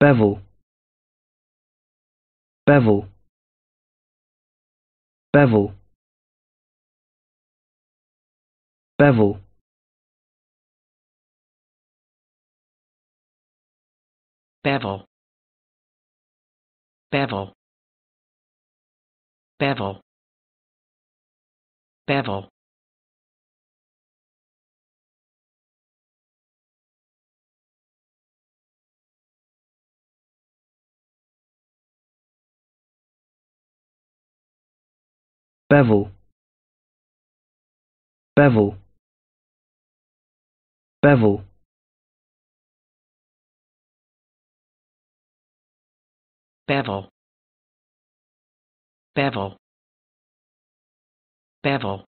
bevel bevel bevel bevel bevel bevel bevel bevel bevel bevel bevel bevel bevel bevel